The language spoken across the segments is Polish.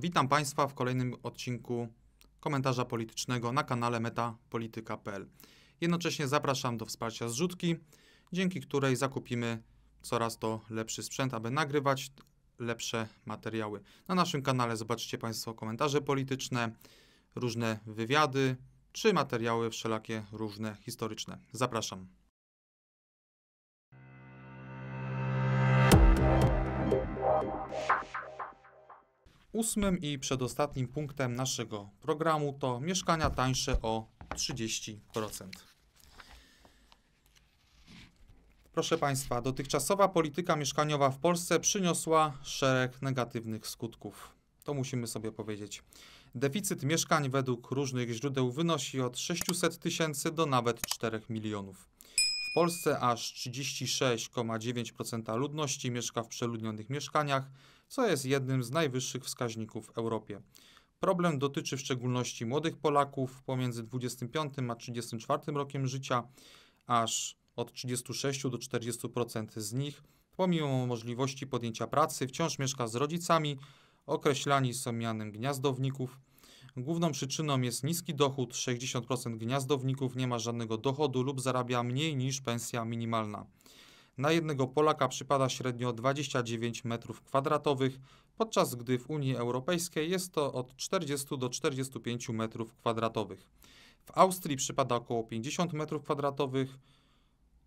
Witam Państwa w kolejnym odcinku komentarza politycznego na kanale metapolityka.pl. Jednocześnie zapraszam do wsparcia zrzutki, dzięki której zakupimy coraz to lepszy sprzęt, aby nagrywać lepsze materiały. Na naszym kanale zobaczycie Państwo komentarze polityczne, różne wywiady czy materiały wszelakie różne historyczne. Zapraszam. Ósmym i przedostatnim punktem naszego programu to mieszkania tańsze o 30%. Proszę Państwa, dotychczasowa polityka mieszkaniowa w Polsce przyniosła szereg negatywnych skutków. To musimy sobie powiedzieć. Deficyt mieszkań według różnych źródeł wynosi od 600 tysięcy do nawet 4 milionów. W Polsce aż 36,9% ludności mieszka w przeludnionych mieszkaniach, co jest jednym z najwyższych wskaźników w Europie. Problem dotyczy w szczególności młodych Polaków pomiędzy 25 a 34 rokiem życia, aż od 36 do 40% z nich, pomimo możliwości podjęcia pracy, wciąż mieszka z rodzicami, określani są mianem gniazdowników. Główną przyczyną jest niski dochód, 60% gniazdowników nie ma żadnego dochodu lub zarabia mniej niż pensja minimalna. Na jednego Polaka przypada średnio 29 m2, podczas gdy w Unii Europejskiej jest to od 40 do 45 m2. W Austrii przypada około 50 m2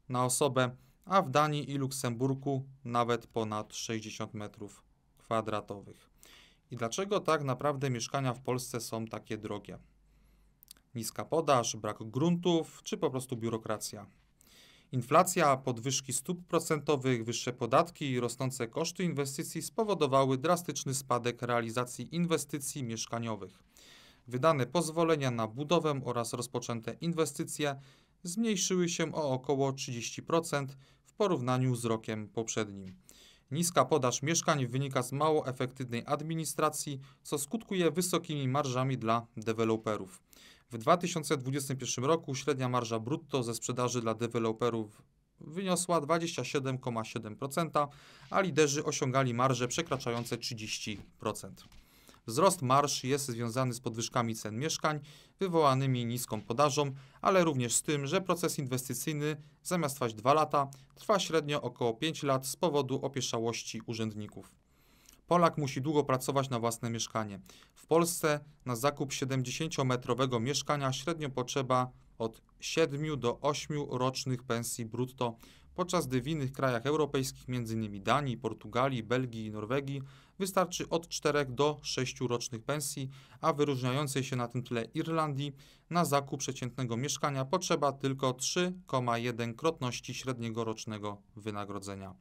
na osobę, a w Danii i Luksemburgu nawet ponad 60 m2. I dlaczego tak naprawdę mieszkania w Polsce są takie drogie? Niska podaż, brak gruntów czy po prostu biurokracja? Inflacja, podwyżki stóp procentowych, wyższe podatki i rosnące koszty inwestycji spowodowały drastyczny spadek realizacji inwestycji mieszkaniowych. Wydane pozwolenia na budowę oraz rozpoczęte inwestycje zmniejszyły się o około 30% w porównaniu z rokiem poprzednim. Niska podaż mieszkań wynika z mało efektywnej administracji, co skutkuje wysokimi marżami dla deweloperów. W 2021 roku średnia marża brutto ze sprzedaży dla deweloperów wyniosła 27,7%, a liderzy osiągali marże przekraczające 30%. Wzrost marsz jest związany z podwyżkami cen mieszkań wywołanymi niską podażą, ale również z tym, że proces inwestycyjny zamiast trwać 2 lata, trwa średnio około 5 lat z powodu opieszałości urzędników. Polak musi długo pracować na własne mieszkanie. W Polsce na zakup 70-metrowego mieszkania średnio potrzeba od 7 do 8 rocznych pensji brutto, podczas gdy w innych krajach europejskich, m.in. Danii, Portugalii, Belgii i Norwegii, wystarczy od 4 do 6 rocznych pensji, a wyróżniającej się na tym tle Irlandii na zakup przeciętnego mieszkania potrzeba tylko 3,1 krotności średniego rocznego wynagrodzenia.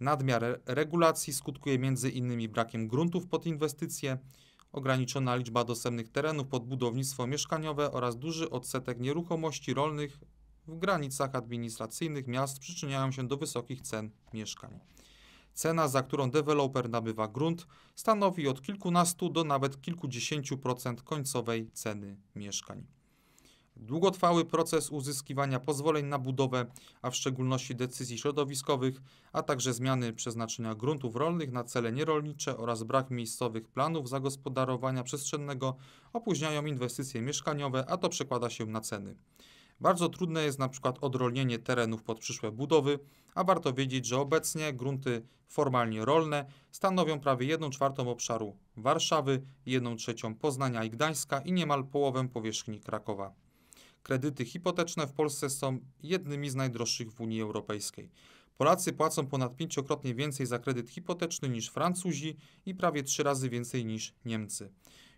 Nadmiar regulacji skutkuje m.in. brakiem gruntów pod inwestycje, ograniczona liczba dostępnych terenów pod budownictwo mieszkaniowe oraz duży odsetek nieruchomości rolnych w granicach administracyjnych miast przyczyniają się do wysokich cen mieszkań. Cena, za którą deweloper nabywa grunt, stanowi od kilkunastu do nawet kilkudziesięciu procent końcowej ceny mieszkań. Długotrwały proces uzyskiwania pozwoleń na budowę, a w szczególności decyzji środowiskowych, a także zmiany przeznaczenia gruntów rolnych na cele nierolnicze oraz brak miejscowych planów zagospodarowania przestrzennego opóźniają inwestycje mieszkaniowe, a to przekłada się na ceny. Bardzo trudne jest na przykład odrolnienie terenów pod przyszłe budowy, a warto wiedzieć, że obecnie grunty formalnie rolne stanowią prawie 1 czwartą obszaru Warszawy, 1 trzecią Poznania i Gdańska i niemal połowę powierzchni Krakowa kredyty hipoteczne w Polsce są jednymi z najdroższych w Unii Europejskiej. Polacy płacą ponad pięciokrotnie więcej za kredyt hipoteczny niż Francuzi i prawie trzy razy więcej niż Niemcy.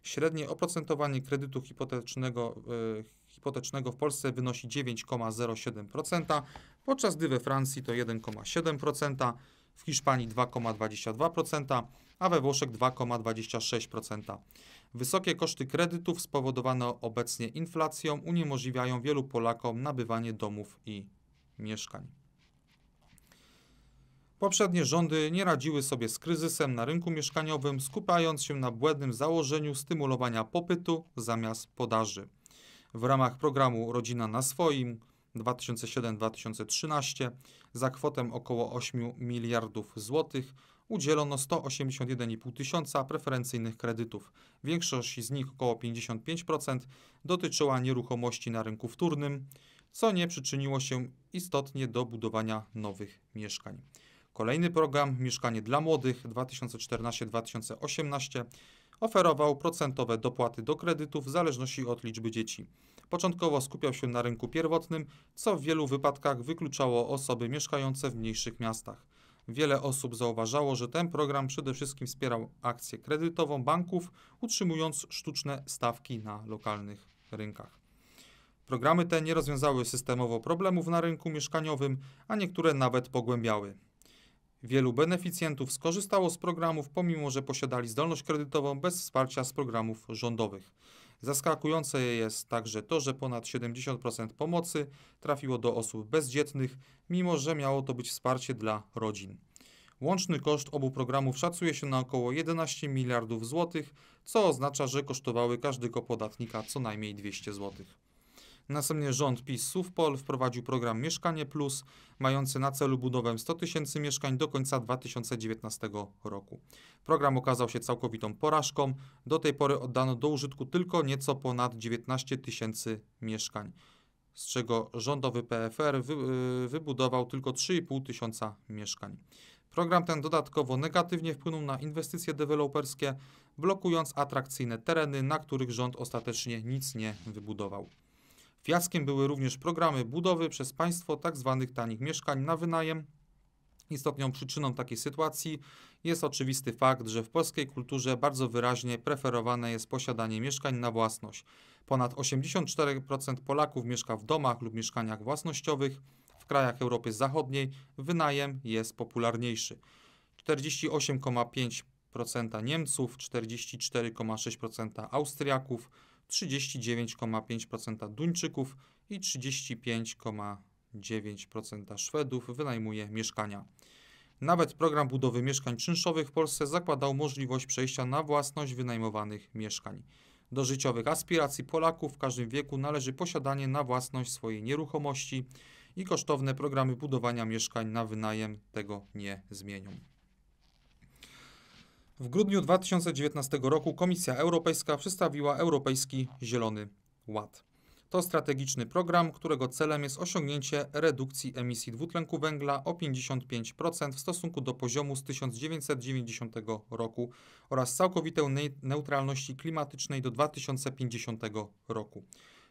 Średnie oprocentowanie kredytu hipotecznego, e, hipotecznego w Polsce wynosi 9,07%, podczas gdy we Francji to 1,7%, w Hiszpanii 2,22%, a we Włoszech 2,26%. Wysokie koszty kredytów spowodowane obecnie inflacją uniemożliwiają wielu Polakom nabywanie domów i mieszkań. Poprzednie rządy nie radziły sobie z kryzysem na rynku mieszkaniowym, skupiając się na błędnym założeniu stymulowania popytu zamiast podaży. W ramach programu Rodzina na swoim 2007-2013 za kwotę około 8 miliardów złotych udzielono 181,5 tysiąca preferencyjnych kredytów. Większość z nich, około 55%, dotyczyła nieruchomości na rynku wtórnym, co nie przyczyniło się istotnie do budowania nowych mieszkań. Kolejny program Mieszkanie dla Młodych 2014-2018 oferował procentowe dopłaty do kredytów w zależności od liczby dzieci. Początkowo skupiał się na rynku pierwotnym, co w wielu wypadkach wykluczało osoby mieszkające w mniejszych miastach. Wiele osób zauważało, że ten program przede wszystkim wspierał akcję kredytową banków, utrzymując sztuczne stawki na lokalnych rynkach. Programy te nie rozwiązały systemowo problemów na rynku mieszkaniowym, a niektóre nawet pogłębiały. Wielu beneficjentów skorzystało z programów, pomimo że posiadali zdolność kredytową bez wsparcia z programów rządowych. Zaskakujące jest także to, że ponad 70% pomocy trafiło do osób bezdzietnych, mimo że miało to być wsparcie dla rodzin. Łączny koszt obu programów szacuje się na około 11 miliardów złotych, co oznacza, że kosztowały każdego podatnika co najmniej 200 złotych. Następnie rząd PiS-Suwpol wprowadził program Mieszkanie Plus, mający na celu budowę 100 tysięcy mieszkań do końca 2019 roku. Program okazał się całkowitą porażką. Do tej pory oddano do użytku tylko nieco ponad 19 tysięcy mieszkań z czego rządowy PFR wy, y, wybudował tylko 3,5 tysiąca mieszkań. Program ten dodatkowo negatywnie wpłynął na inwestycje deweloperskie, blokując atrakcyjne tereny, na których rząd ostatecznie nic nie wybudował. Fiaskiem były również programy budowy przez państwo tzw. Tak tanich mieszkań na wynajem. Istotną przyczyną takiej sytuacji jest oczywisty fakt, że w polskiej kulturze bardzo wyraźnie preferowane jest posiadanie mieszkań na własność. Ponad 84% Polaków mieszka w domach lub mieszkaniach własnościowych. W krajach Europy Zachodniej wynajem jest popularniejszy. 48,5% Niemców, 44,6% Austriaków, 39,5% Duńczyków i 35,9% Szwedów wynajmuje mieszkania. Nawet program budowy mieszkań czynszowych w Polsce zakładał możliwość przejścia na własność wynajmowanych mieszkań. Do życiowych aspiracji Polaków w każdym wieku należy posiadanie na własność swojej nieruchomości i kosztowne programy budowania mieszkań na wynajem tego nie zmienią. W grudniu 2019 roku Komisja Europejska przedstawiła Europejski Zielony Ład. To strategiczny program, którego celem jest osiągnięcie redukcji emisji dwutlenku węgla o 55% w stosunku do poziomu z 1990 roku oraz całkowitej neutralności klimatycznej do 2050 roku.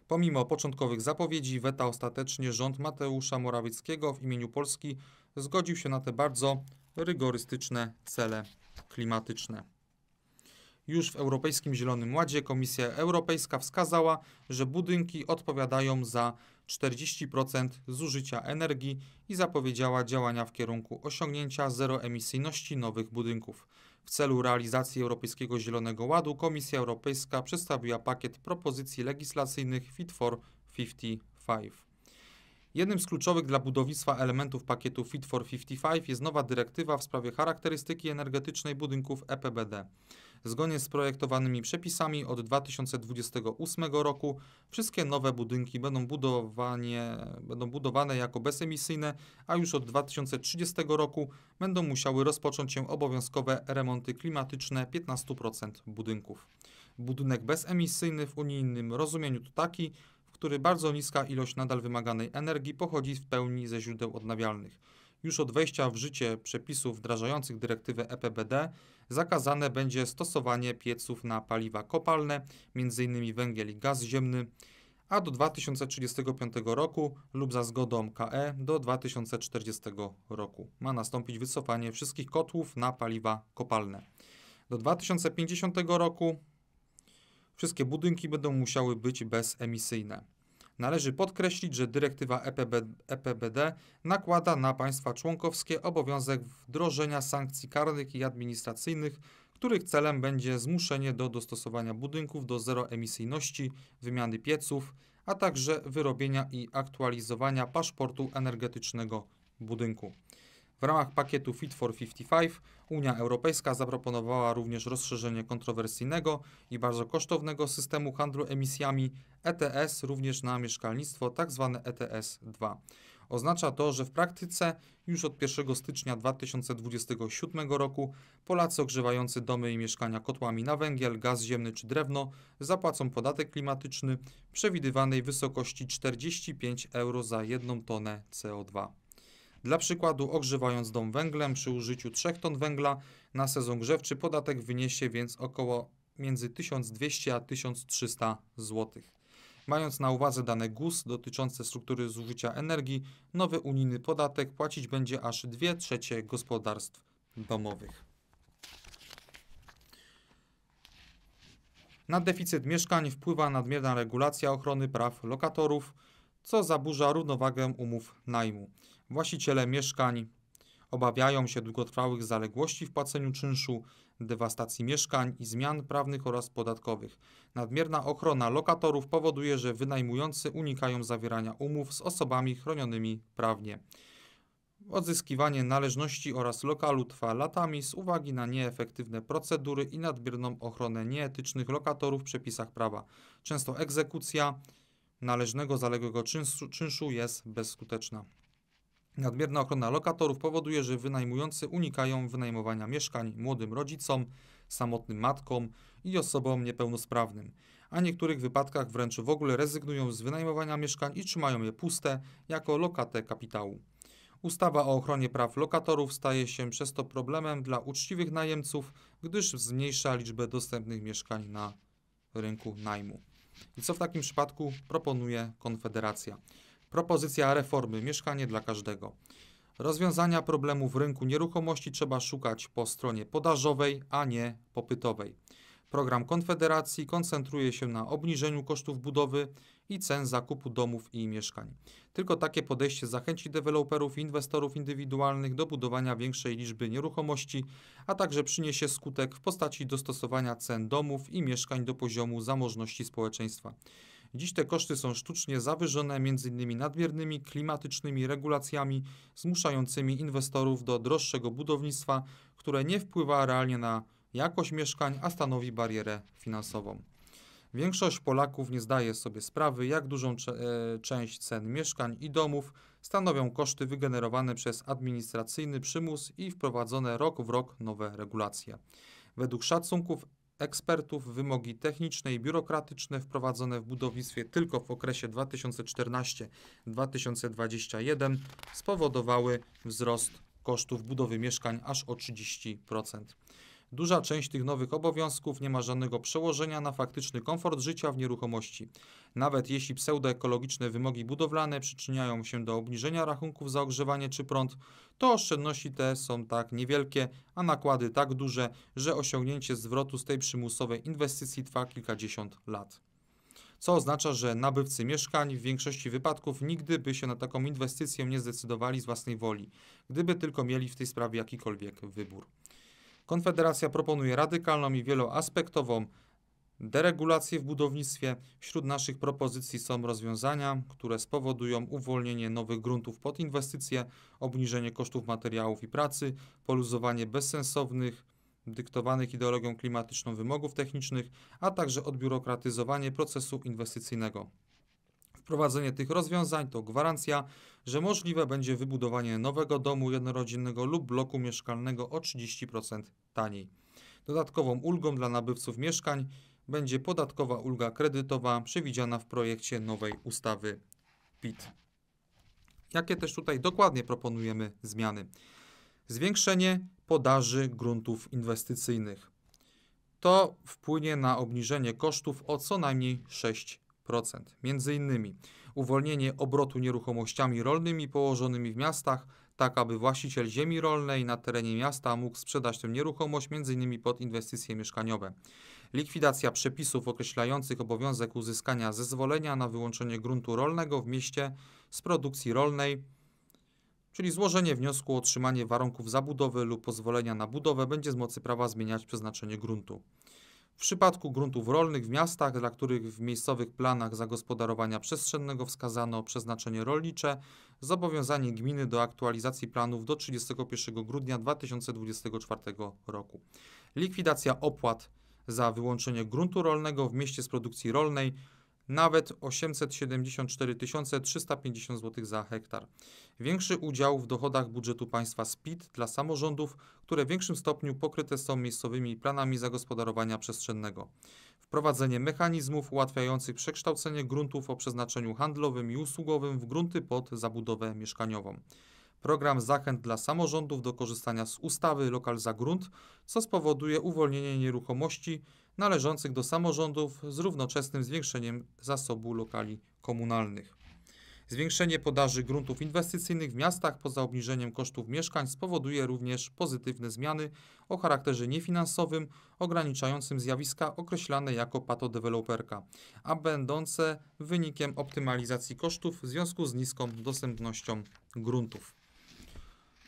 Pomimo początkowych zapowiedzi weta ostatecznie rząd Mateusza Morawieckiego w imieniu Polski zgodził się na te bardzo rygorystyczne cele klimatyczne. Już w Europejskim Zielonym Ładzie Komisja Europejska wskazała, że budynki odpowiadają za 40% zużycia energii i zapowiedziała działania w kierunku osiągnięcia zeroemisyjności nowych budynków. W celu realizacji Europejskiego Zielonego Ładu Komisja Europejska przedstawiła pakiet propozycji legislacyjnych Fit for 55. Jednym z kluczowych dla budownictwa elementów pakietu Fit for 55 jest nowa dyrektywa w sprawie charakterystyki energetycznej budynków EPBD. Zgodnie z projektowanymi przepisami od 2028 roku wszystkie nowe budynki będą, będą budowane jako bezemisyjne, a już od 2030 roku będą musiały rozpocząć się obowiązkowe remonty klimatyczne 15% budynków. Budynek bezemisyjny w unijnym rozumieniu to taki, który bardzo niska ilość nadal wymaganej energii pochodzi w pełni ze źródeł odnawialnych. Już od wejścia w życie przepisów wdrażających dyrektywę EPBD zakazane będzie stosowanie pieców na paliwa kopalne, m.in. węgiel i gaz ziemny, a do 2035 roku lub za zgodą KE do 2040 roku ma nastąpić wycofanie wszystkich kotłów na paliwa kopalne. Do 2050 roku wszystkie budynki będą musiały być bezemisyjne. Należy podkreślić, że dyrektywa EPBD e nakłada na państwa członkowskie obowiązek wdrożenia sankcji karnych i administracyjnych, których celem będzie zmuszenie do dostosowania budynków do zeroemisyjności, wymiany pieców, a także wyrobienia i aktualizowania paszportu energetycznego budynku. W ramach pakietu Fit for 55 Unia Europejska zaproponowała również rozszerzenie kontrowersyjnego i bardzo kosztownego systemu handlu emisjami ETS również na mieszkalnictwo, tzw. Tak ETS-2. Oznacza to, że w praktyce już od 1 stycznia 2027 roku Polacy ogrzewający domy i mieszkania kotłami na węgiel, gaz ziemny czy drewno zapłacą podatek klimatyczny przewidywanej wysokości 45 euro za jedną tonę CO2. Dla przykładu, ogrzewając dom węglem przy użyciu 3 ton węgla na sezon grzewczy podatek wyniesie więc około między 1200 a 1300 zł. Mając na uwadze dane GUS dotyczące struktury zużycia energii, nowy unijny podatek płacić będzie aż 2 trzecie gospodarstw domowych. Na deficyt mieszkań wpływa nadmierna regulacja ochrony praw lokatorów, co zaburza równowagę umów najmu. Właściciele mieszkań obawiają się długotrwałych zaległości w płaceniu czynszu, dewastacji mieszkań i zmian prawnych oraz podatkowych. Nadmierna ochrona lokatorów powoduje, że wynajmujący unikają zawierania umów z osobami chronionymi prawnie. Odzyskiwanie należności oraz lokalu trwa latami z uwagi na nieefektywne procedury i nadmierną ochronę nieetycznych lokatorów w przepisach prawa. Często egzekucja należnego zaległego czynszu, czynszu jest bezskuteczna. Nadmierna ochrona lokatorów powoduje, że wynajmujący unikają wynajmowania mieszkań młodym rodzicom, samotnym matkom i osobom niepełnosprawnym, a w niektórych wypadkach wręcz w ogóle rezygnują z wynajmowania mieszkań i trzymają je puste jako lokatę kapitału. Ustawa o ochronie praw lokatorów staje się przez to problemem dla uczciwych najemców, gdyż zmniejsza liczbę dostępnych mieszkań na rynku najmu. I co w takim przypadku proponuje Konfederacja? Propozycja reformy mieszkanie dla każdego. Rozwiązania problemów rynku nieruchomości trzeba szukać po stronie podażowej, a nie popytowej. Program Konfederacji koncentruje się na obniżeniu kosztów budowy i cen zakupu domów i mieszkań. Tylko takie podejście zachęci deweloperów i inwestorów indywidualnych do budowania większej liczby nieruchomości, a także przyniesie skutek w postaci dostosowania cen domów i mieszkań do poziomu zamożności społeczeństwa. Dziś te koszty są sztucznie zawyżone m.in. nadmiernymi klimatycznymi regulacjami zmuszającymi inwestorów do droższego budownictwa, które nie wpływa realnie na jakość mieszkań, a stanowi barierę finansową. Większość Polaków nie zdaje sobie sprawy, jak dużą cze e, część cen mieszkań i domów stanowią koszty wygenerowane przez administracyjny przymus i wprowadzone rok w rok nowe regulacje. Według szacunków ekspertów, wymogi techniczne i biurokratyczne wprowadzone w budownictwie tylko w okresie 2014-2021 spowodowały wzrost kosztów budowy mieszkań aż o 30%. Duża część tych nowych obowiązków nie ma żadnego przełożenia na faktyczny komfort życia w nieruchomości. Nawet jeśli pseudoekologiczne wymogi budowlane przyczyniają się do obniżenia rachunków za ogrzewanie czy prąd, to oszczędności te są tak niewielkie, a nakłady tak duże, że osiągnięcie zwrotu z tej przymusowej inwestycji trwa kilkadziesiąt lat co oznacza, że nabywcy mieszkań w większości wypadków nigdy by się na taką inwestycję nie zdecydowali z własnej woli, gdyby tylko mieli w tej sprawie jakikolwiek wybór. Konfederacja proponuje radykalną i wieloaspektową deregulację w budownictwie. Wśród naszych propozycji są rozwiązania, które spowodują uwolnienie nowych gruntów pod inwestycje, obniżenie kosztów materiałów i pracy, poluzowanie bezsensownych dyktowanych ideologią klimatyczną wymogów technicznych, a także odbiurokratyzowanie procesu inwestycyjnego. Wprowadzenie tych rozwiązań to gwarancja, że możliwe będzie wybudowanie nowego domu jednorodzinnego lub bloku mieszkalnego o 30% taniej. Dodatkową ulgą dla nabywców mieszkań będzie podatkowa ulga kredytowa przewidziana w projekcie nowej ustawy PIT. Jakie też tutaj dokładnie proponujemy zmiany? Zwiększenie podaży gruntów inwestycyjnych. To wpłynie na obniżenie kosztów o co najmniej 6%. Między innymi uwolnienie obrotu nieruchomościami rolnymi położonymi w miastach, tak aby właściciel ziemi rolnej na terenie miasta mógł sprzedać tę nieruchomość m.in. pod inwestycje mieszkaniowe. Likwidacja przepisów określających obowiązek uzyskania zezwolenia na wyłączenie gruntu rolnego w mieście z produkcji rolnej, czyli złożenie wniosku o otrzymanie warunków zabudowy lub pozwolenia na budowę będzie z mocy prawa zmieniać przeznaczenie gruntu. W przypadku gruntów rolnych w miastach, dla których w miejscowych planach zagospodarowania przestrzennego wskazano przeznaczenie rolnicze, zobowiązanie gminy do aktualizacji planów do 31 grudnia 2024 roku. Likwidacja opłat za wyłączenie gruntu rolnego w mieście z produkcji rolnej nawet 874 350 zł za hektar. Większy udział w dochodach budżetu państwa z PIT dla samorządów, które w większym stopniu pokryte są miejscowymi planami zagospodarowania przestrzennego. Wprowadzenie mechanizmów ułatwiających przekształcenie gruntów o przeznaczeniu handlowym i usługowym w grunty pod zabudowę mieszkaniową program zachęt dla samorządów do korzystania z ustawy Lokal za grunt, co spowoduje uwolnienie nieruchomości należących do samorządów z równoczesnym zwiększeniem zasobu lokali komunalnych. Zwiększenie podaży gruntów inwestycyjnych w miastach poza obniżeniem kosztów mieszkań spowoduje również pozytywne zmiany o charakterze niefinansowym, ograniczającym zjawiska określane jako patodeweloperka, a będące wynikiem optymalizacji kosztów w związku z niską dostępnością gruntów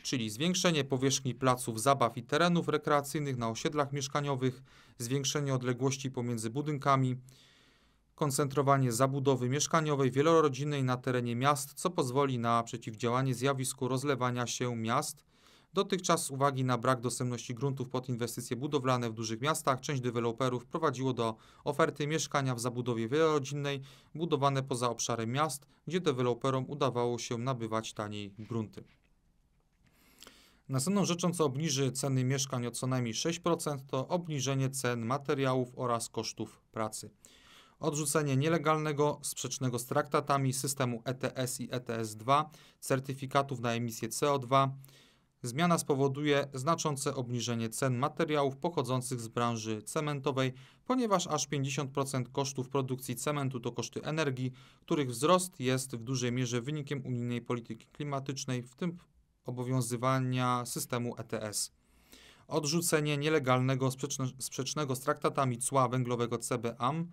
czyli zwiększenie powierzchni placów zabaw i terenów rekreacyjnych na osiedlach mieszkaniowych, zwiększenie odległości pomiędzy budynkami, koncentrowanie zabudowy mieszkaniowej wielorodzinnej na terenie miast, co pozwoli na przeciwdziałanie zjawisku rozlewania się miast. Dotychczas z uwagi na brak dostępności gruntów pod inwestycje budowlane w dużych miastach, część deweloperów prowadziło do oferty mieszkania w zabudowie wielorodzinnej budowane poza obszarem miast, gdzie deweloperom udawało się nabywać taniej grunty. Następną rzeczą, co obniży ceny mieszkań o co najmniej 6%, to obniżenie cen materiałów oraz kosztów pracy. Odrzucenie nielegalnego, sprzecznego z traktatami systemu ETS i ETS2, certyfikatów na emisję CO2. Zmiana spowoduje znaczące obniżenie cen materiałów pochodzących z branży cementowej, ponieważ aż 50% kosztów produkcji cementu to koszty energii, których wzrost jest w dużej mierze wynikiem unijnej polityki klimatycznej, w tym obowiązywania systemu ETS. Odrzucenie nielegalnego, sprzeczne, sprzecznego z traktatami cła węglowego CBAM.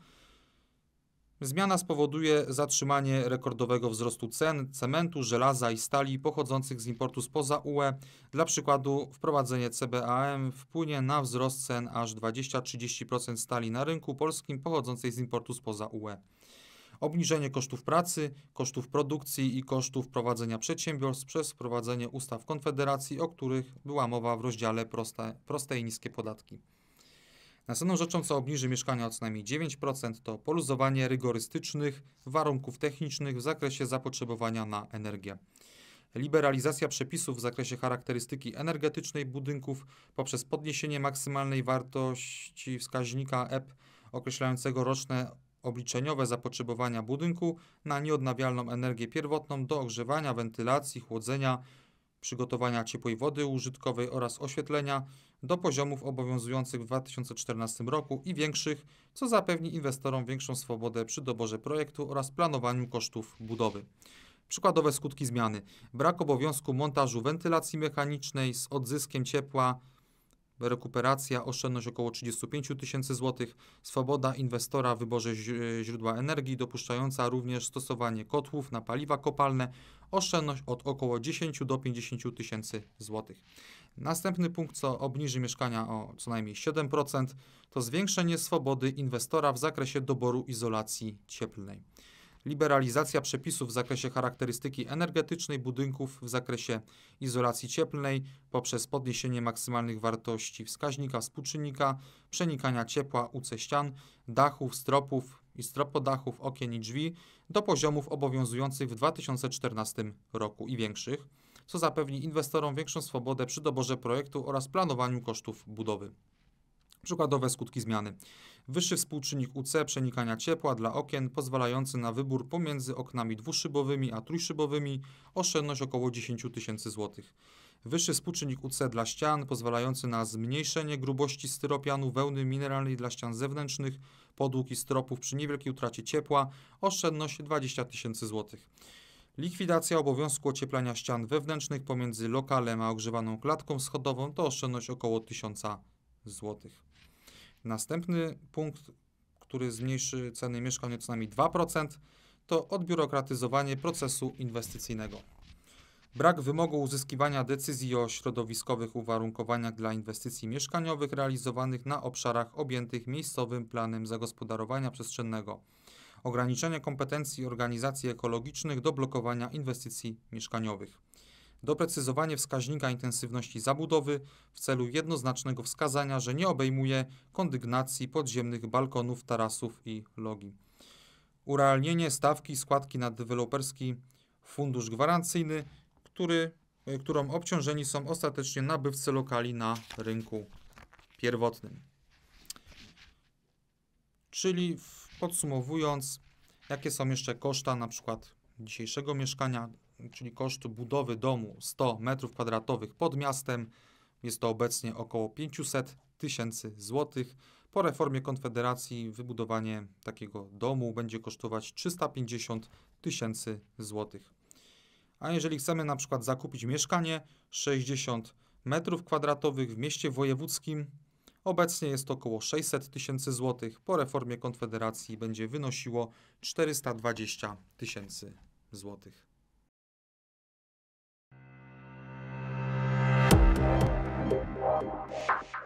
Zmiana spowoduje zatrzymanie rekordowego wzrostu cen cementu, żelaza i stali pochodzących z importu spoza UE. Dla przykładu wprowadzenie CBAM wpłynie na wzrost cen aż 20-30% stali na rynku polskim pochodzącej z importu spoza UE obniżenie kosztów pracy, kosztów produkcji i kosztów prowadzenia przedsiębiorstw przez wprowadzenie ustaw Konfederacji, o których była mowa w rozdziale proste, proste i niskie podatki. Następną rzeczą, co obniży mieszkania o co najmniej 9%, to poluzowanie rygorystycznych warunków technicznych w zakresie zapotrzebowania na energię. Liberalizacja przepisów w zakresie charakterystyki energetycznej budynków poprzez podniesienie maksymalnej wartości wskaźnika EP określającego roczne obliczeniowe zapotrzebowania budynku na nieodnawialną energię pierwotną do ogrzewania, wentylacji, chłodzenia, przygotowania ciepłej wody użytkowej oraz oświetlenia do poziomów obowiązujących w 2014 roku i większych, co zapewni inwestorom większą swobodę przy doborze projektu oraz planowaniu kosztów budowy. Przykładowe skutki zmiany: brak obowiązku montażu wentylacji mechanicznej z odzyskiem ciepła rekuperacja, oszczędność około 35 tysięcy złotych, swoboda inwestora w wyborze źródła energii, dopuszczająca również stosowanie kotłów na paliwa kopalne, oszczędność od około 10 do 50 tysięcy złotych. Następny punkt, co obniży mieszkania o co najmniej 7%, to zwiększenie swobody inwestora w zakresie doboru izolacji cieplnej liberalizacja przepisów w zakresie charakterystyki energetycznej budynków w zakresie izolacji cieplnej poprzez podniesienie maksymalnych wartości wskaźnika współczynnika przenikania ciepła UC ścian, dachów, stropów i stropodachów, okien i drzwi do poziomów obowiązujących w 2014 roku i większych, co zapewni inwestorom większą swobodę przy doborze projektu oraz planowaniu kosztów budowy. Przykładowe skutki zmiany. Wyższy współczynnik UC przenikania ciepła dla okien pozwalający na wybór pomiędzy oknami dwuszybowymi a trójszybowymi, oszczędność około 10 tysięcy złotych. Wyższy współczynnik UC dla ścian pozwalający na zmniejszenie grubości styropianu wełny mineralnej dla ścian zewnętrznych, podłóg i stropów przy niewielkiej utracie ciepła, oszczędność 20 tysięcy złotych. Likwidacja obowiązku ocieplania ścian wewnętrznych pomiędzy lokalem a ogrzewaną klatką schodową to oszczędność około 1000 złotych. Następny punkt, który zmniejszy ceny mieszkań o co najmniej 2%, to odbiurokratyzowanie procesu inwestycyjnego. Brak wymogu uzyskiwania decyzji o środowiskowych uwarunkowaniach dla inwestycji mieszkaniowych realizowanych na obszarach objętych miejscowym planem zagospodarowania przestrzennego. Ograniczenie kompetencji organizacji ekologicznych do blokowania inwestycji mieszkaniowych doprecyzowanie wskaźnika intensywności zabudowy w celu jednoznacznego wskazania, że nie obejmuje kondygnacji podziemnych balkonów, tarasów i logi. Urealnienie stawki składki na deweloperski fundusz gwarancyjny, który, e, którą obciążeni są ostatecznie nabywcy lokali na rynku pierwotnym. Czyli podsumowując, jakie są jeszcze koszta na przykład dzisiejszego mieszkania, czyli koszt budowy domu 100 m2 pod miastem, jest to obecnie około 500 tysięcy złotych. Po reformie Konfederacji wybudowanie takiego domu będzie kosztować 350 tysięcy złotych. A jeżeli chcemy na przykład zakupić mieszkanie 60 m2 w mieście wojewódzkim, obecnie jest to około 600 tysięcy złotych. Po reformie Konfederacji będzie wynosiło 420 tysięcy złotych. あっ